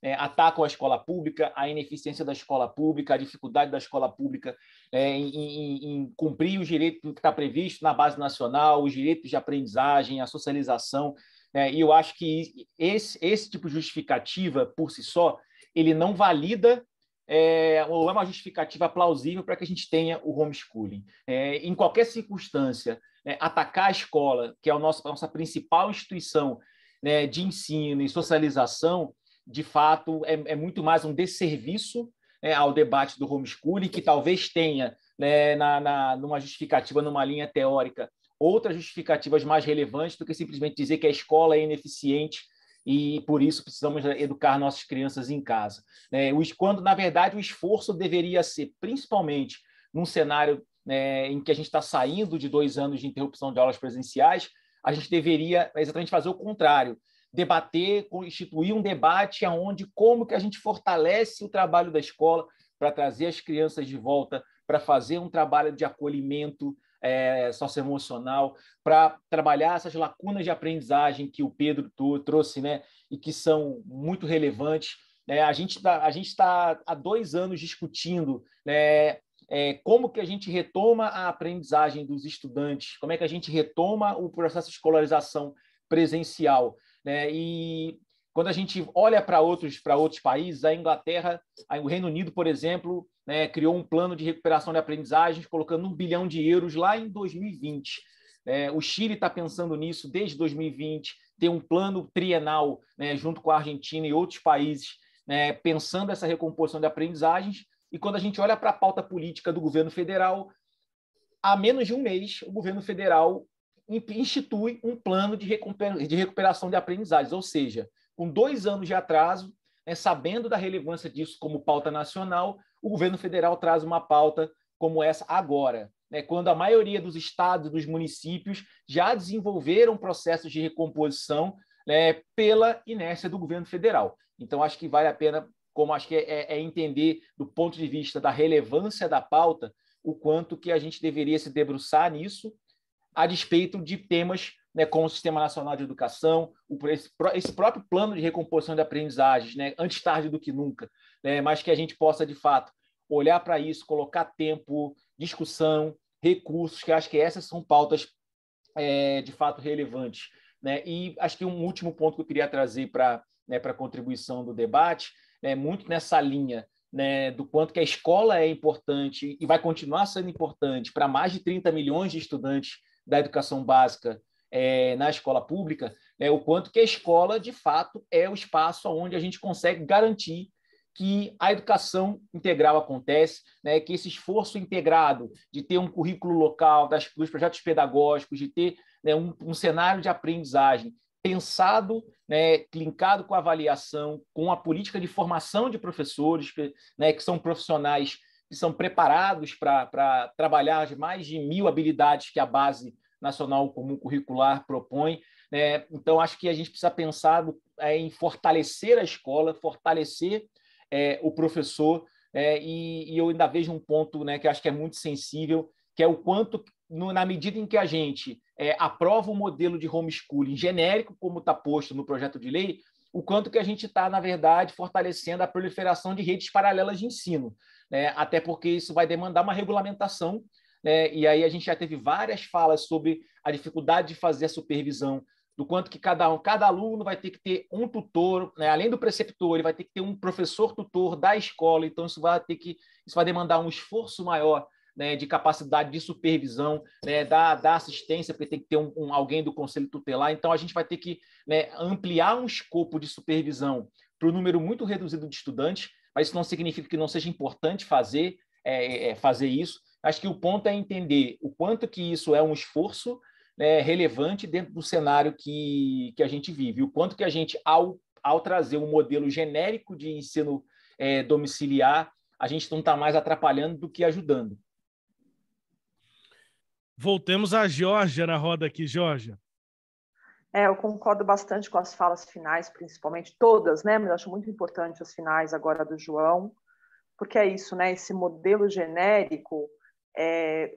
É, atacam a escola pública, a ineficiência da escola pública, a dificuldade da escola pública é, em, em, em, cumprir o direito que está previsto na base nacional, os direitos de aprendizagem, a socialização. Né? E eu acho que esse, esse tipo de justificativa, por si só, ele não valida é, ou é uma justificativa plausível para que a gente tenha o homeschooling. É, em qualquer circunstância, né, atacar a escola, que é a nossa, a nossa principal instituição né, de ensino e socialização, de fato, é, é muito mais um desserviço né, ao debate do homeschooling, que talvez tenha, né, na, na, numa justificativa, numa linha teórica, outras justificativas mais relevantes do que simplesmente dizer que a escola é ineficiente e por isso precisamos educar nossas crianças em casa. Né. Quando, na verdade, o esforço deveria ser, principalmente num cenário né, em que a gente está saindo de dois anos de interrupção de aulas presenciais, a gente deveria exatamente fazer o contrário, debater, instituir um debate aonde como que a gente fortalece o trabalho da escola para trazer as crianças de volta, para fazer um trabalho de acolhimento é, socioemocional, para trabalhar essas lacunas de aprendizagem que o Pedro trouxe, né, e que são muito relevantes. É, a gente tá, a está há dois anos discutindo né, é, como que a gente retoma a aprendizagem dos estudantes, como é que a gente retoma o processo de escolarização presencial. Né? E quando a gente olha para outros, outros países, a Inglaterra, o Reino Unido, por exemplo, né, criou um plano de recuperação de aprendizagens colocando um bilhão de euros lá em 2020. É, o Chile está pensando nisso desde 2020, tem um plano trienal né, junto com a Argentina e outros países, né, pensando essa recomposição de aprendizagens. E quando a gente olha para a pauta política do governo federal, há menos de um mês, o governo federal institui um plano de recuperação de aprendizagens, ou seja, com dois anos de atraso, né, sabendo da relevância disso como pauta nacional, o governo federal traz uma pauta como essa agora, né, quando a maioria dos estados, dos municípios já desenvolveram processos de recomposição né, pela inércia do governo federal. Então, acho que vale a pena como acho que é, é, é entender do ponto de vista da relevância da pauta o quanto que a gente deveria se debruçar nisso a despeito de temas né, como o Sistema Nacional de Educação, o, esse, esse, próprio plano de recomposição de aprendizagens, né, antes tarde do que nunca, né, mas que a gente possa, de fato, olhar para isso, colocar tempo, discussão, recursos, que acho que essas são pautas é, de fato relevantes. Né? E acho que um último ponto que eu queria trazer para né, a contribuição do debate né, muito nessa linha né, do quanto que a escola é importante e vai continuar sendo importante para mais de 30 milhões de estudantes da educação básica é, na escola pública, né, o quanto que a escola, de fato, é o espaço onde a gente consegue garantir que a educação integral acontece, né, que esse esforço integrado de ter um currículo local, das, dos projetos pedagógicos, de ter né, um, um cenário de aprendizagem pensado, né, linkado com a avaliação, com a política de formação de professores, né, que são profissionais que são preparados para trabalhar as mais de mil habilidades que a base nacional comum curricular propõe. Né? Então, acho que a gente precisa pensar é, em fortalecer a escola, fortalecer é, o professor, é, e, e, eu ainda vejo um ponto né, que acho que é muito sensível, que é o quanto, no, na medida em que a gente é, aprova o modelo de homeschooling genérico, como está posto no projeto de lei, o quanto que a gente está, na verdade, fortalecendo a proliferação de redes paralelas de ensino, né? até porque isso vai demandar uma regulamentação, né? e aí a gente já teve várias falas sobre a dificuldade de fazer a supervisão, do quanto que cada, um, cada aluno vai ter que ter um tutor, né? além do preceptor, ele vai ter que ter um professor tutor da escola, então isso vai ter que isso vai demandar um esforço maior né, de capacidade de supervisão, né, da, da assistência, porque tem que ter um, um, alguém do conselho tutelar. Então, a gente vai ter que né, ampliar um escopo de supervisão para um número muito reduzido de estudantes, mas isso não significa que não seja importante fazer, é, é, é fazer isso. Acho que o ponto é entender o quanto que isso é um esforço né, relevante dentro do cenário que, que a gente vive, o quanto que a gente, ao, ao trazer um modelo genérico de ensino é, domiciliar, a gente não está mais atrapalhando do que ajudando. Voltemos à Georgia na roda aqui, Georgia. É, eu concordo bastante com as falas finais, principalmente todas, né? Mas acho muito importante as finais agora do João, porque é isso, né? Esse modelo genérico, é...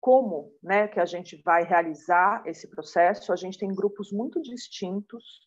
como, né? Que a gente vai realizar esse processo? A gente tem grupos muito distintos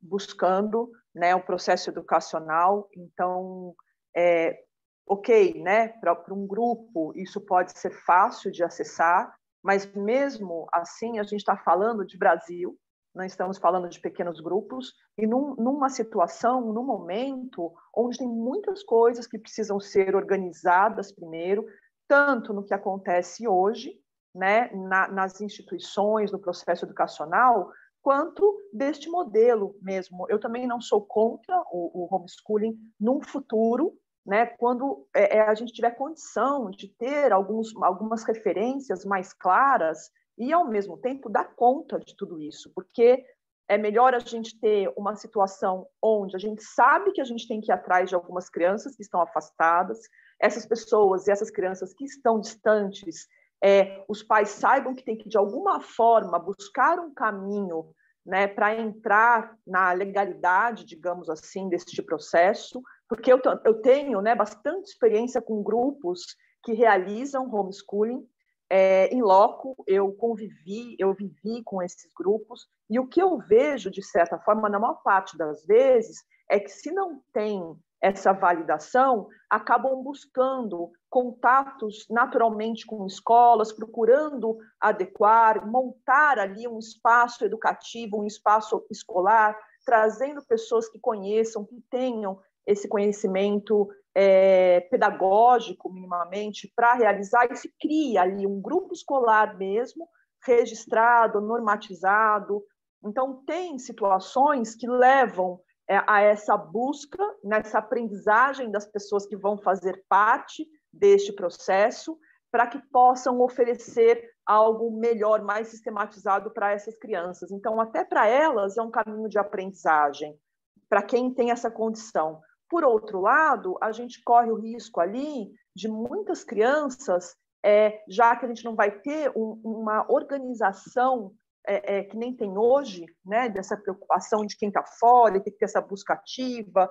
buscando, né? O processo educacional. Então, é ok, né, para um grupo isso pode ser fácil de acessar, mas mesmo assim a gente está falando de Brasil, não estamos falando de pequenos grupos, e num, numa situação, num momento onde tem muitas coisas que precisam ser organizadas primeiro, tanto no que acontece hoje, né, na, nas instituições, no processo educacional, quanto deste modelo mesmo. Eu também não sou contra o, o homeschooling num futuro, né, quando é, é, a gente tiver condição de ter alguns, algumas referências mais claras e, ao mesmo tempo, dar conta de tudo isso, porque é melhor a gente ter uma situação onde a gente sabe que a gente tem que ir atrás de algumas crianças que estão afastadas, essas pessoas e essas crianças que estão distantes, é, os pais saibam que tem que, de alguma forma, buscar um caminho né, para entrar na legalidade, digamos assim, deste processo, porque eu, eu tenho né, bastante experiência com grupos que realizam homeschooling é, em é, loco, eu convivi, eu vivi com esses grupos, e o que eu vejo, de certa forma, na maior parte das vezes, é que se não tem essa validação, acabam buscando contatos naturalmente com escolas, procurando adequar, montar ali um espaço educativo, um espaço escolar, trazendo pessoas que conheçam, que tenham esse conhecimento é, pedagógico, minimamente, para realizar, e se cria ali um grupo escolar mesmo, registrado, normatizado. Então, tem situações que levam é, a essa busca, nessa aprendizagem das pessoas que vão fazer parte deste processo, para que possam oferecer algo melhor, mais sistematizado para essas crianças. Então, até para elas é um caminho de aprendizagem, para quem tem essa condição. Por outro lado, a gente corre o risco ali de muitas crianças, é, já que a gente não vai ter um, uma organização é, é, que nem tem hoje, né, dessa preocupação de quem está fora, tem que ter essa busca ativa,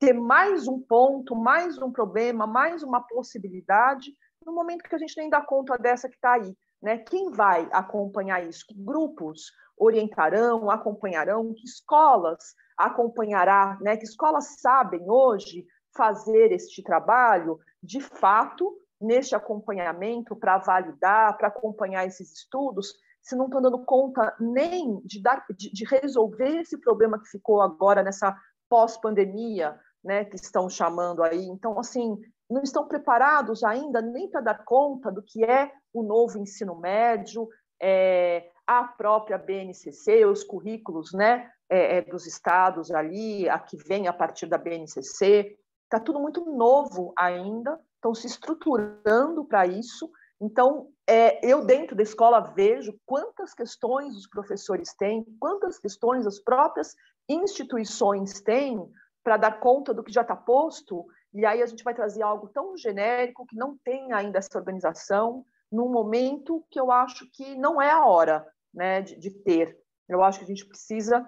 ter mais um ponto, mais um problema, mais uma possibilidade, no momento que a gente nem dá conta dessa que está aí. Né? Quem vai acompanhar isso? grupos? orientarão, acompanharão, que escolas acompanhará, né? que escolas sabem hoje fazer este trabalho de fato neste acompanhamento para validar, para acompanhar esses estudos, se não estão dando conta nem de, dar, de, de resolver esse problema que ficou agora nessa pós-pandemia, né, que estão chamando aí. Então, assim, não estão preparados ainda nem para dar conta do que é o novo ensino médio, é, a própria BNCC, os currículos né, é, é, dos estados ali, a que vem a partir da BNCC, está tudo muito novo ainda, estão se estruturando para isso. Então, é, eu dentro da escola vejo quantas questões os professores têm, quantas questões as próprias instituições têm para dar conta do que já está posto, e aí a gente vai trazer algo tão genérico que não tem ainda essa organização, num momento que eu acho que não é a hora né, de, de ter. Eu acho que a gente precisa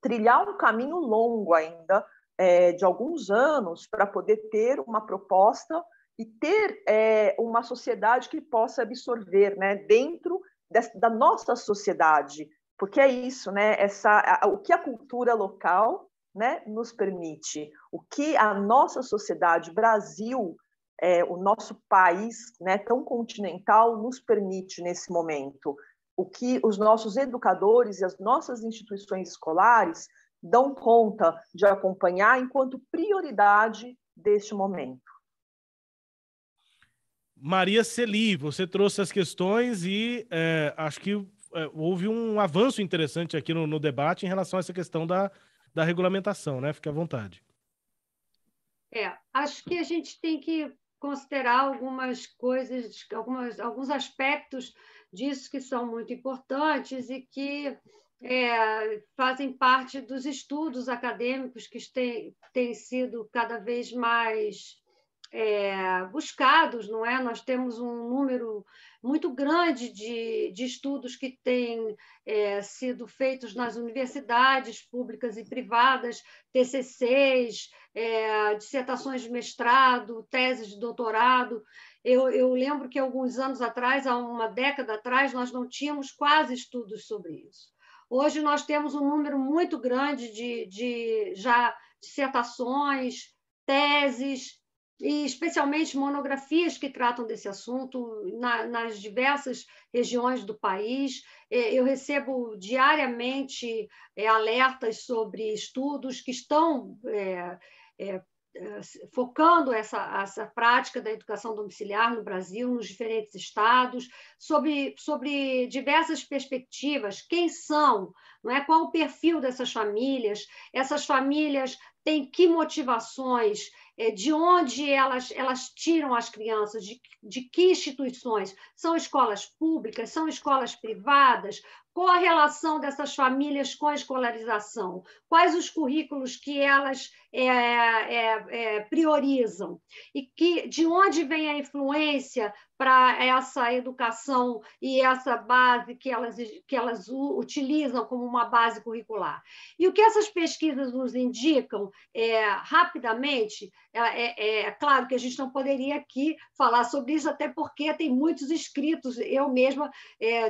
trilhar um caminho longo ainda, é, de alguns anos, para poder ter uma proposta e ter é, uma sociedade que possa absorver né, dentro da nossa sociedade, porque é isso, né? Essa, o que a cultura local né, nos permite, o que a nossa sociedade, Brasil, é, o nosso país né, tão continental, nos permite nesse momento o que os nossos educadores e as nossas instituições escolares dão conta de acompanhar enquanto prioridade deste momento. Maria Celi, você trouxe as questões e é, acho que é, houve um avanço interessante aqui no, no, debate em relação a essa questão da, da regulamentação, né? Fique à vontade. É, acho que a gente tem que considerar algumas coisas, algumas, alguns aspectos disso que são muito importantes e que é, fazem parte dos estudos acadêmicos que têm, têm sido cada vez mais é, buscados, não é? Nós temos um número muito grande de, de estudos que têm é, sido feitos nas universidades públicas e privadas, TCCs, é, eh, dissertações de mestrado, teses de doutorado. Eu, eu lembro que alguns anos atrás, há uma década atrás, nós não tínhamos quase estudos sobre isso. Hoje nós temos um número muito grande de, de já dissertações, teses, e especialmente monografias que tratam desse assunto na, nas diversas regiões do país. É, eu recebo diariamente é, alertas sobre estudos que estão é, é, é, focando essa, essa prática da educação domiciliar no Brasil, nos diferentes estados, sobre, sobre diversas perspectivas, quem são, não é? qual o perfil dessas famílias, essas famílias têm que motivações é, de onde elas, elas tiram as crianças, de, de que instituições? São escolas públicas, são escolas privadas? Qual a relação dessas famílias com a escolarização? Quais os currículos que elas é, é, é, priorizam? E que, de onde vem a influência para essa educação e essa base que elas, que elas utilizam como uma base curricular? E o que essas pesquisas nos indicam é, rapidamente? É, é, é, claro que a gente não poderia aqui falar sobre isso, até porque tem muitos escritos. Eu mesma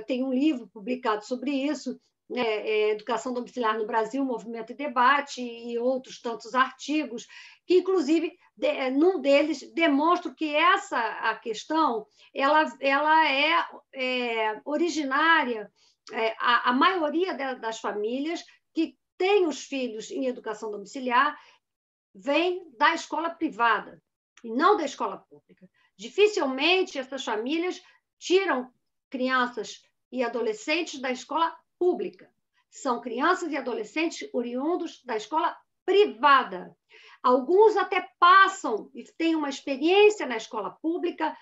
tenho um livro publicado sobre sobre isso, é, é, Educação Domiciliar no Brasil, Movimento e Debate, e outros tantos artigos, que, inclusive, de, é, num deles demonstram que essa a questão ela, ela é, é originária, é, a, a, maioria das famílias que tem os filhos em educação domiciliar vem da escola privada e não da escola pública. Dificilmente essas famílias tiram crianças e adolescentes da escola pública. São crianças e adolescentes oriundos da escola privada. Alguns até passam e têm uma experiência na escola pública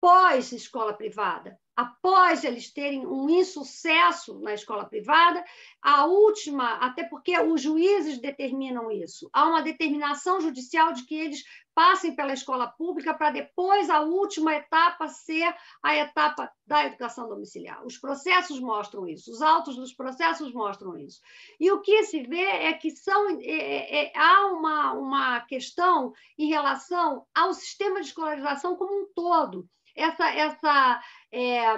pós escola privada, após eles terem um insucesso na escola privada, a última, até porque os juízes determinam isso, há uma determinação judicial de que eles passem pela escola pública para depois a última etapa ser a etapa da educação domiciliar. Os processos mostram isso, os autos dos processos mostram isso. E o que se vê é que são, é, é, é há uma, uma questão em relação ao sistema de escolarização como um todo essa, essa é,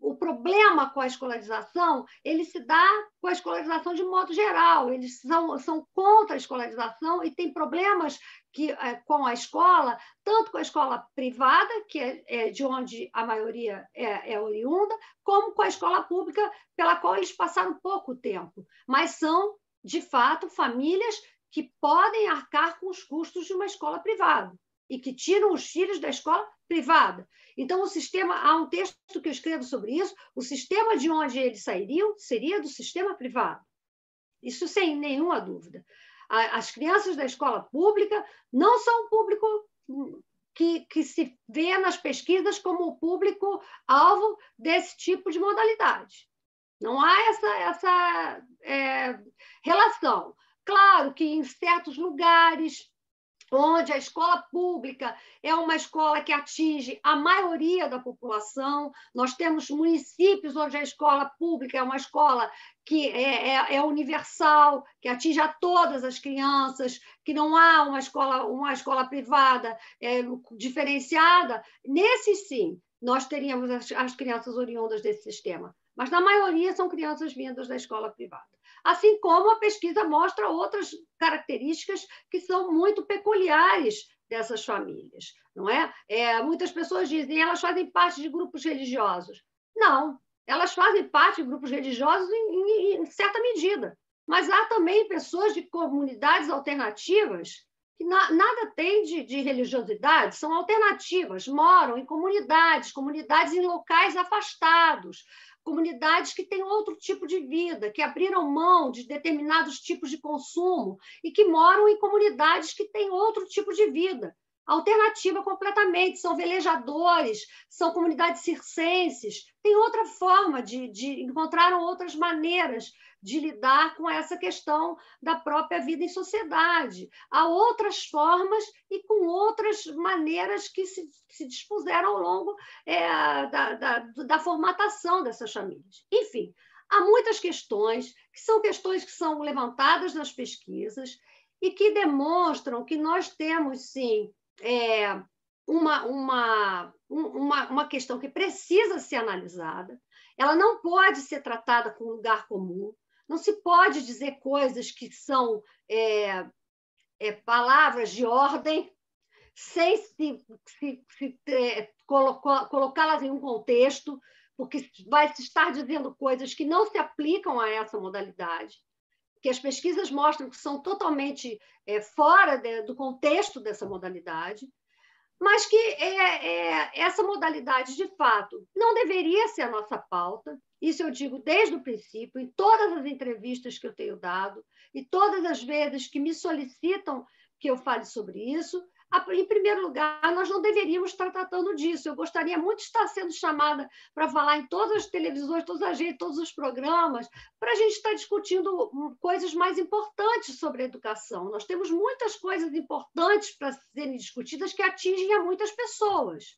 o problema com a escolarização, ele se dá com a escolarização de modo geral. Eles são, são contra a escolarização e tem problemas que, é, com a escola, tanto com a escola privada, que é, é de onde a maioria é, é, oriunda, como com a escola pública, pela qual eles passaram pouco tempo. Mas são, de fato, famílias que podem arcar com os custos de uma escola privada e que tiram os filhos da escola privada. Então, o sistema, há um texto que eu escrevo sobre isso, o sistema de onde eles sairiam seria do sistema privado. Isso sem nenhuma dúvida. As crianças da escola pública não são o público que, que se vê nas pesquisas como o público alvo desse tipo de modalidade. Não há essa, essa é, relação. Claro que em certos lugares Onde A escola pública é uma escola que atinge a maioria da população. Nós temos municípios onde a escola pública é uma escola que é, é, é, universal, que atinge a todas as crianças, que não há uma escola, uma escola privada é, diferenciada. Nesse sim, nós teríamos as, as crianças oriundas desse sistema. Mas na maioria são crianças vindas da escola privada. Assim como a pesquisa mostra outras características que são muito peculiares dessas famílias, não é? é? Muitas pessoas dizem elas fazem parte de grupos religiosos. Não, elas fazem parte de grupos religiosos em, em, em certa medida, mas há também pessoas de comunidades alternativas que na, nada tem de, de religiosidade, são alternativas, moram em comunidades, comunidades em locais afastados, comunidades que têm outro tipo de vida, que abriram mão de determinados tipos de consumo e que moram em comunidades que têm outro tipo de vida. Alternativa completamente, são velejadores, são comunidades circenses, tem outra forma de, de encontraram outras maneiras de lidar com essa questão da própria vida em sociedade. Há outras formas e com outras maneiras que se, se dispuseram ao longo é, da, da, da formatação dessas famílias. Enfim, há muitas questões, que são questões que são levantadas nas pesquisas e que demonstram que nós temos, sim, é, uma, uma, uma, uma questão que precisa ser analisada, ela não pode ser tratada com lugar comum, não se pode dizer coisas que são é, é, palavras de ordem sem se, se, se é, colocá-las em um contexto, porque vai se estar dizendo coisas que não se aplicam a essa modalidade, que as pesquisas mostram que são totalmente é, fora de, do contexto dessa modalidade, mas que é, é, essa modalidade, de fato, não deveria ser a nossa pauta, isso eu digo desde o princípio, em todas as entrevistas que eu tenho dado e todas as vezes que me solicitam que eu fale sobre isso. Em primeiro lugar, nós não deveríamos estar tratando disso. Eu gostaria muito de estar sendo chamada para falar em todas as televisões, todas as redes, todos os programas, para a gente estar discutindo hum, coisas mais importantes sobre a educação. Nós temos muitas coisas importantes para serem discutidas que atingem a muitas pessoas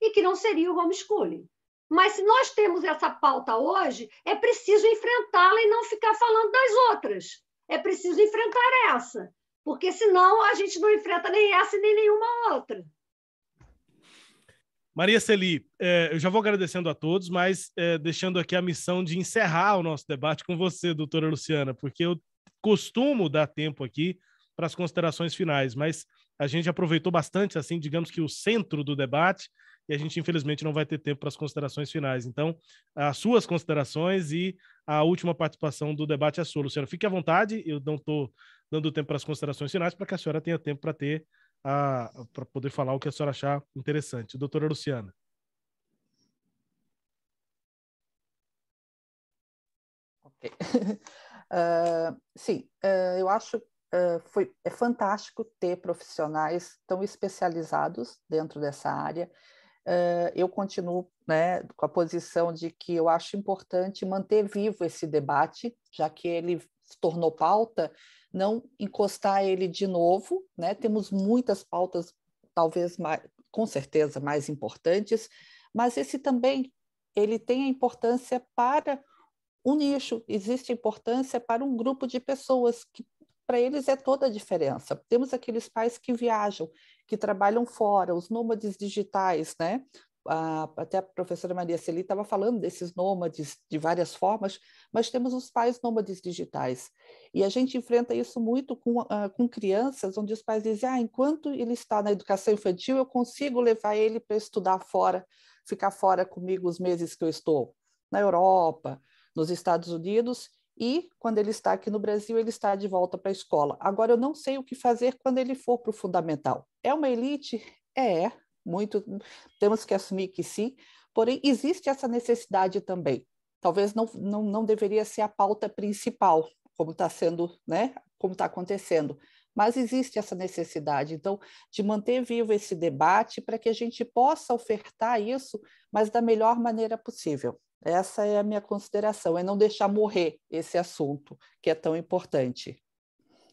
e que não seria o homeschooling. Mas se nós temos essa pauta hoje, é preciso enfrentá-la e não ficar falando das outras. É preciso enfrentar essa, porque senão a gente não enfrenta nem essa nem nenhuma outra. Maria Celi, é, eu já vou agradecendo a todos, mas é, deixando aqui a missão de encerrar o nosso debate com você, doutora Luciana, porque eu costumo dar tempo aqui para as considerações finais, mas a gente aproveitou bastante, assim, digamos que o centro do debate, e a gente infelizmente não vai ter tempo para as considerações finais. Então, as suas considerações e a última participação do debate é sua, Luciano. Fique à vontade, eu não estou dando tempo para as considerações finais para que a senhora tenha tempo para ter para poder falar o que a senhora achar interessante. Doutora Luciana. Ok. uh, [laughs] sim, uh, eu acho Uh, foi, é fantástico ter profissionais tão especializados dentro dessa área eu continuo né, com a posição de que eu acho importante manter vivo esse debate, já que ele se tornou pauta, não encostar ele de novo. Né? Temos muitas pautas, talvez mais, com certeza mais importantes, mas esse também ele tem a importância para um nicho, existe importância para um grupo de pessoas que para eles é toda a diferença. Temos aqueles pais que viajam que trabalham fora, os nômades digitais, né? até a professora Maria Celi estava falando desses nômades de várias formas, mas temos os pais nômades digitais. E a gente enfrenta isso muito com, ah, com crianças, onde os pais dizem: ah, enquanto ele está na educação infantil, eu consigo levar ele para estudar fora, ficar fora comigo os meses que eu estou na Europa, nos Estados Unidos, e quando ele está aqui no Brasil, ele está de volta para a escola. Agora, eu não sei o que fazer quando ele for para o fundamental. É uma elite? É, muito. Temos que assumir que sim, porém, existe essa necessidade também. Talvez não, não, não deveria ser a pauta principal, como está sendo, né? Como está acontecendo. Mas existe essa necessidade, então, de manter vivo esse debate para que a gente possa ofertar isso, mas da melhor maneira possível. Essa é a minha consideração, é não deixar morrer esse assunto que é tão importante.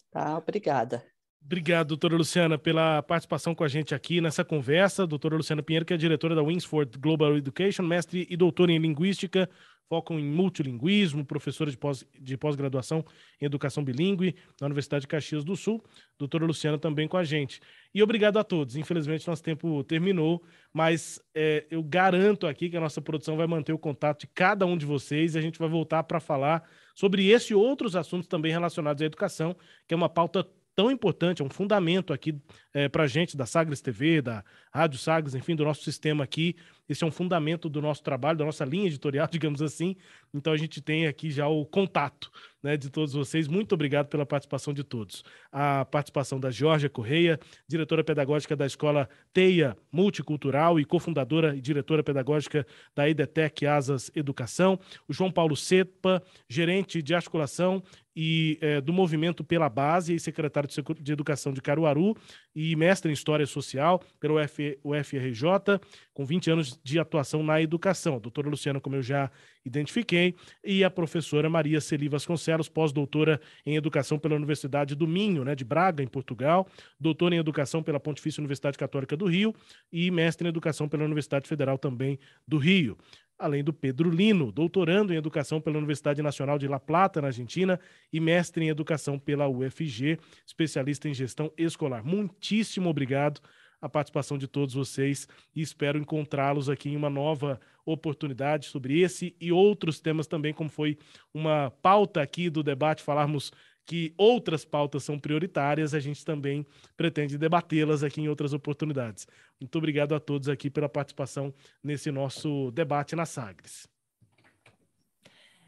Tá? Obrigada. Obrigado, doutora Luciana, pela participação com a gente aqui nessa conversa. Doutora Luciana Pinheiro, que é diretora da Winsford Global Education, mestre e doutora em Linguística focam em multilinguismo, professora de, pós, de pós-graduação em educação bilíngue na Universidade de Caxias do Sul. Doutora Luciana também com a gente. E obrigado a todos. Infelizmente, nosso tempo terminou, mas é, eu garanto aqui que a nossa produção vai manter o contato de cada um de vocês e a gente vai voltar para falar sobre esse e outros assuntos também relacionados à educação, que é uma pauta tão importante, é um fundamento aqui é, eh, para a gente da Sagres TV, da Rádio Sagres, enfim, do nosso sistema aqui. Esse é um fundamento do nosso trabalho, da nossa linha editorial, [laughs] digamos assim. Então a gente tem aqui já o contato né, de todos vocês. Muito obrigado pela participação de todos. A participação da Georgia Correia, diretora pedagógica da Escola Teia Multicultural e cofundadora e diretora pedagógica da IDETEC Asas Educação. O João Paulo Sepa, gerente de articulação e é, do Movimento pela Base, e secretário de Educação de Caruaru e mestre em História Social pelo UF, UFRJ, com 20 anos de atuação na educação. doutora Luciana, como eu já identifiquei, e a professora Maria Celi Vasconcelos, pós-doutora em Educação pela Universidade do Minho, né, de Braga, em Portugal, doutora em Educação pela Pontifícia Universidade Católica do Rio e mestre em Educação pela Universidade Federal também do Rio além do Pedro Lino, doutorando em Educação pela Universidade Nacional de La Plata, na Argentina, e mestre em Educação pela UFG, especialista em gestão escolar. Muitíssimo obrigado a participação de todos vocês e espero encontrá-los aqui em uma nova oportunidade sobre esse e outros temas também, como foi uma pauta aqui do debate, falarmos que outras pautas são prioritárias, a gente também pretende debatê-las aqui em outras oportunidades. Muito obrigado a todos aqui pela participação nesse nosso debate na Sagres.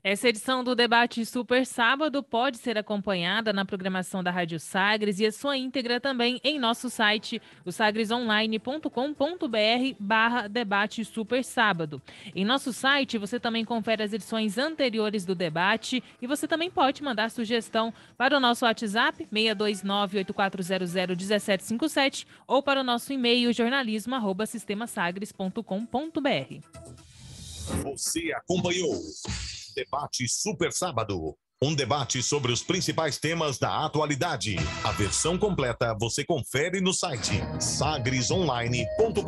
Essa edição do debate Super Sábado pode ser acompanhada na programação da Rádio Sagres e a sua íntegra também em nosso site, o sagresonline.com.br barra debate Super Sábado. Em nosso site você também confere as edições anteriores do debate e você também pode mandar sugestão para o nosso WhatsApp 629-8400-1757 ou para o nosso e-mail jornalismo arroba sistemasagres.com.br. Você acompanhou Debate Super Sábado. Um debate sobre os principais temas da atualidade. A versão completa você confere no site sagresonline.com.br.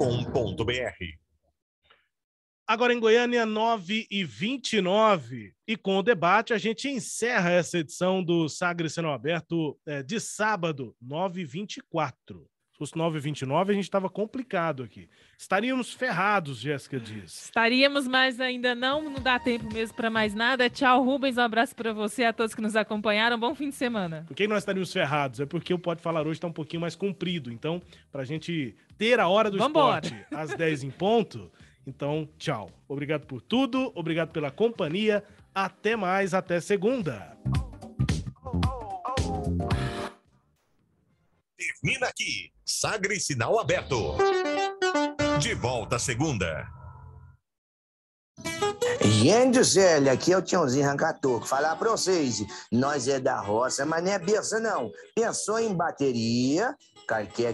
Agora em Goiânia, 9 e 29 E com o debate, a gente encerra essa edição do Sagres Senão Aberto eh, de sábado, 9 e 24 se fosse 29, a gente estava complicado aqui. Estaríamos ferrados, Jéssica Dias. Estaríamos, mas ainda não, não dá tempo mesmo para mais nada. Tchau, Rubens. Um abraço para você, a todos que nos acompanharam. Bom fim de semana. Por que nós estaríamos ferrados? É porque o Pode Falar hoje está um pouquinho mais comprido. Então, para a gente ter a hora do Vambora. esporte às 10 em ponto. Então, tchau. Obrigado por tudo, obrigado pela companhia. Até mais, até segunda. Oh, oh, oh. Termina aqui. Sagre Sinal Aberto. De volta segunda. Gente do aqui é o Tiãozinho Rancatoco. Falar pra vocês, nós é da roça, mas não é berça não. Pensou em bateria, carquete.